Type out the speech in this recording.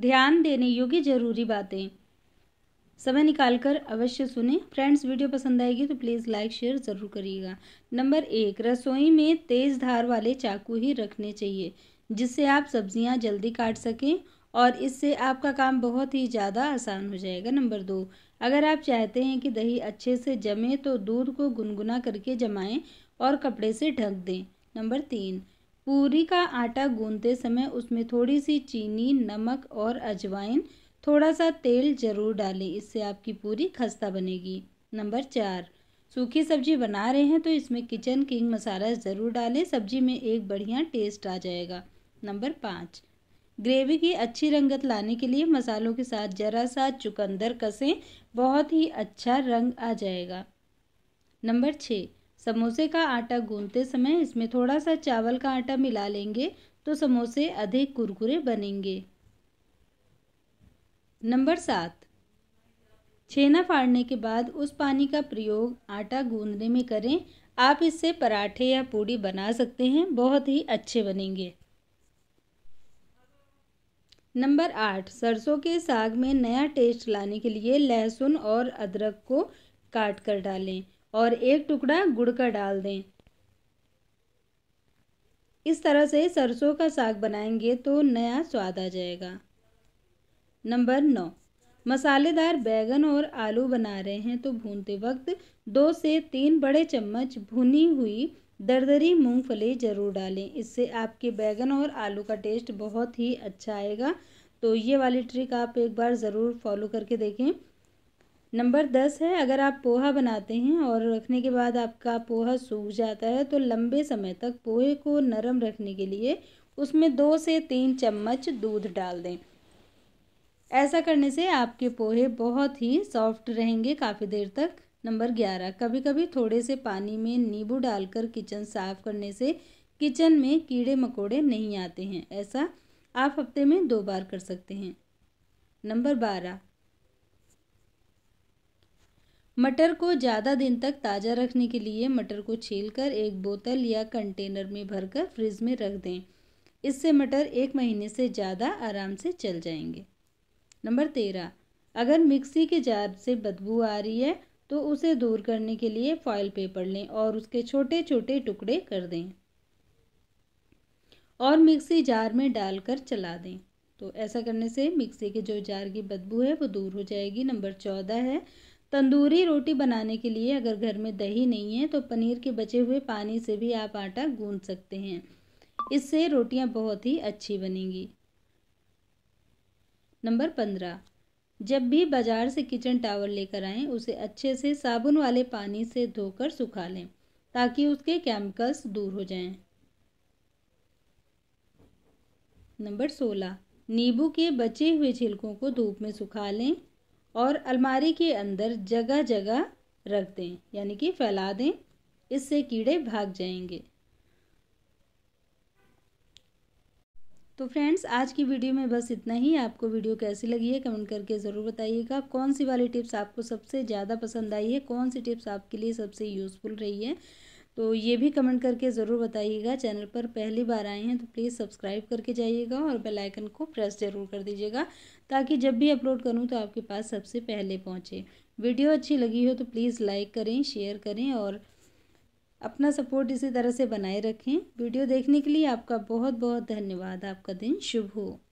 ध्यान देने योग्य जरूरी बातें समय निकालकर अवश्य सुने फ्रेंड्स वीडियो पसंद आएगी तो प्लीज़ लाइक शेयर ज़रूर करिएगा नंबर एक रसोई में तेज़ धार वाले चाकू ही रखने चाहिए जिससे आप सब्जियां जल्दी काट सकें और इससे आपका काम बहुत ही ज़्यादा आसान हो जाएगा नंबर दो अगर आप चाहते हैं कि दही अच्छे से जमे तो दूध को गुनगुना करके जमाएं और कपड़े से ढक दें नंबर तीन पूरी का आटा गूंदते समय उसमें थोड़ी सी चीनी नमक और अजवाइन थोड़ा सा तेल ज़रूर डालें इससे आपकी पूरी खस्ता बनेगी नंबर चार सूखी सब्जी बना रहे हैं तो इसमें किचन किंग मसाला ज़रूर डालें सब्जी में एक बढ़िया टेस्ट आ जाएगा नंबर पाँच ग्रेवी की अच्छी रंगत लाने के लिए मसालों के साथ ज़रा सा चुकंदर कसें बहुत ही अच्छा रंग आ जाएगा नंबर छः समोसे का आटा गूंदते समय इसमें थोड़ा सा चावल का आटा मिला लेंगे तो समोसे अधिक कुरकुरे बनेंगे नंबर सात छेना फाड़ने के बाद उस पानी का प्रयोग आटा गूंदने में करें आप इससे पराठे या पूड़ी बना सकते हैं बहुत ही अच्छे बनेंगे नंबर आठ सरसों के साग में नया टेस्ट लाने के लिए लहसुन और अदरक को काट कर डालें और एक टुकड़ा गुड़ का डाल दें इस तरह से सरसों का साग बनाएंगे तो नया स्वाद आ जाएगा नंबर नौ मसालेदार बैगन और आलू बना रहे हैं तो भूनते वक्त दो से तीन बड़े चम्मच भुनी हुई दरदरी मूंगफली ज़रूर डालें इससे आपके बैगन और आलू का टेस्ट बहुत ही अच्छा आएगा तो ये वाली ट्रिक आप एक बार ज़रूर फॉलो करके देखें नंबर दस है अगर आप पोहा बनाते हैं और रखने के बाद आपका पोहा सूख जाता है तो लंबे समय तक पोहे को नरम रखने के लिए उसमें दो से तीन चम्मच दूध डाल दें ऐसा करने से आपके पोहे बहुत ही सॉफ्ट रहेंगे काफ़ी देर तक नंबर ग्यारह कभी कभी थोड़े से पानी में नींबू डालकर किचन साफ़ करने से किचन में कीड़े मकोड़े नहीं आते हैं ऐसा आप हफ्ते में दो बार कर सकते हैं नंबर बारह मटर को ज़्यादा दिन तक ताज़ा रखने के लिए मटर को छील कर एक बोतल या कंटेनर में भरकर फ्रिज में रख दें इससे मटर एक महीने से ज़्यादा आराम से चल जाएंगे नंबर तेरह अगर मिक्सी के जार से बदबू आ रही है तो उसे दूर करने के लिए फॉइल पेपर लें और उसके छोटे छोटे टुकड़े कर दें और मिक्सी जार में डालकर चला दें तो ऐसा करने से मिक्सी के जो जार की बदबू है वो दूर हो जाएगी नंबर चौदह है तंदूरी रोटी बनाने के लिए अगर घर में दही नहीं है तो पनीर के बचे हुए पानी से भी आप आटा गूंद सकते हैं इससे रोटियां बहुत ही अच्छी बनेंगी नंबर पंद्रह जब भी बाजार से किचन टावर लेकर आएं उसे अच्छे से साबुन वाले पानी से धोकर सुखा लें ताकि उसके केमिकल्स दूर हो जाएं। नंबर सोलह नींबू के बचे हुए छिलकों को धूप में सुखा लें और अलमारी के अंदर जगह जगह रख दें यानी कि फैला दें इससे कीड़े भाग जाएंगे तो फ्रेंड्स आज की वीडियो में बस इतना ही आपको वीडियो कैसी लगी है कमेंट करके ज़रूर बताइएगा कौन सी वाली टिप्स आपको सबसे ज़्यादा पसंद आई है कौन सी टिप्स आपके लिए सबसे यूज़फुल रही है तो ये भी कमेंट करके ज़रूर बताइएगा चैनल पर पहली बार आए हैं तो प्लीज़ सब्सक्राइब करके जाइएगा और बेल आइकन को प्रेस ज़रूर कर दीजिएगा ताकि जब भी अपलोड करूँ तो आपके पास सबसे पहले पहुँचे वीडियो अच्छी लगी हो तो प्लीज़ लाइक करें शेयर करें और अपना सपोर्ट इसी तरह से बनाए रखें वीडियो देखने के लिए आपका बहुत बहुत धन्यवाद आपका दिन शुभ हो